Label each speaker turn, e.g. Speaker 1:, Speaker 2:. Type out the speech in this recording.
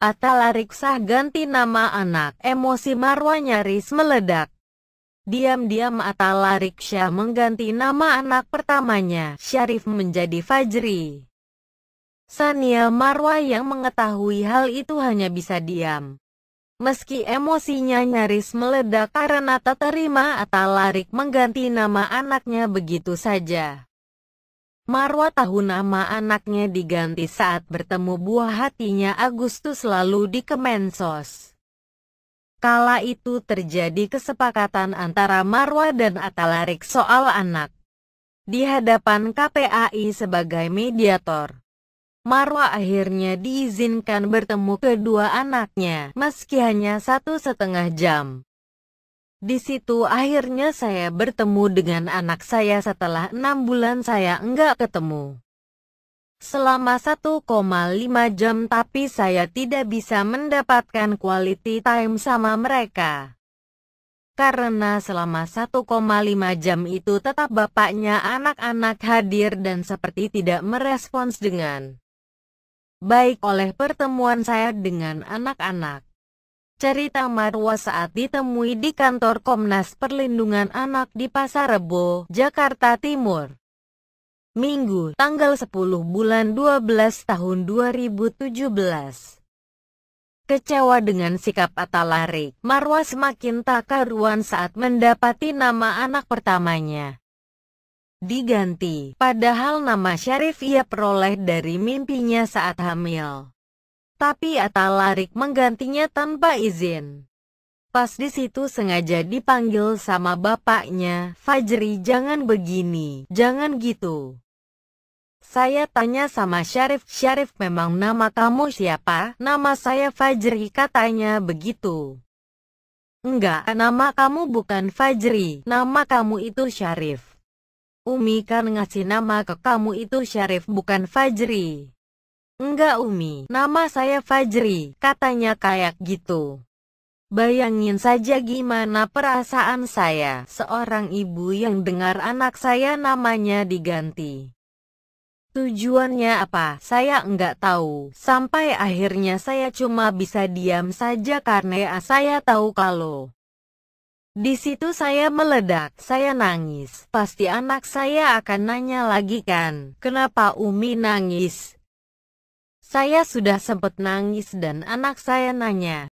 Speaker 1: larik sah ganti nama anak, emosi Marwa nyaris meledak. Diam-diam larik Syah mengganti nama anak pertamanya, Syarif menjadi Fajri. Sania Marwa yang mengetahui hal itu hanya bisa diam. Meski emosinya nyaris meledak karena tak terima Atalarik Larik mengganti nama anaknya begitu saja. Marwa tahu nama anaknya diganti saat bertemu buah hatinya Agustus lalu di Kemensos. Kala itu terjadi kesepakatan antara Marwa dan Atalarik soal anak. Di hadapan KPAI sebagai mediator, Marwa akhirnya diizinkan bertemu kedua anaknya meski hanya satu setengah jam. Di situ akhirnya saya bertemu dengan anak saya setelah enam bulan saya enggak ketemu. Selama 1,5 jam tapi saya tidak bisa mendapatkan quality time sama mereka. Karena selama 1,5 jam itu tetap bapaknya anak-anak hadir dan seperti tidak merespons dengan baik oleh pertemuan saya dengan anak-anak. Cerita Marwa saat ditemui di kantor Komnas Perlindungan Anak di Pasar Rebo, Jakarta Timur. Minggu, tanggal 10 bulan 12 tahun 2017. Kecewa dengan sikap Atalarik, Marwa semakin tak karuan saat mendapati nama anak pertamanya. Diganti, padahal nama Syarif ia peroleh dari mimpinya saat hamil tapi Atta Larik menggantinya tanpa izin. Pas di situ sengaja dipanggil sama bapaknya, Fajri jangan begini, jangan gitu. Saya tanya sama Syarif, Syarif memang nama kamu siapa? Nama saya Fajri katanya begitu. Enggak, nama kamu bukan Fajri, nama kamu itu Syarif. Umi kan ngasih nama ke kamu itu Syarif bukan Fajri. Enggak Umi, nama saya Fajri, katanya kayak gitu. Bayangin saja gimana perasaan saya, seorang ibu yang dengar anak saya namanya diganti. Tujuannya apa, saya enggak tahu, sampai akhirnya saya cuma bisa diam saja karena saya tahu kalau di situ saya meledak, saya nangis. Pasti anak saya akan nanya lagi kan, kenapa Umi nangis? Saya sudah sempat nangis dan anak saya nanya,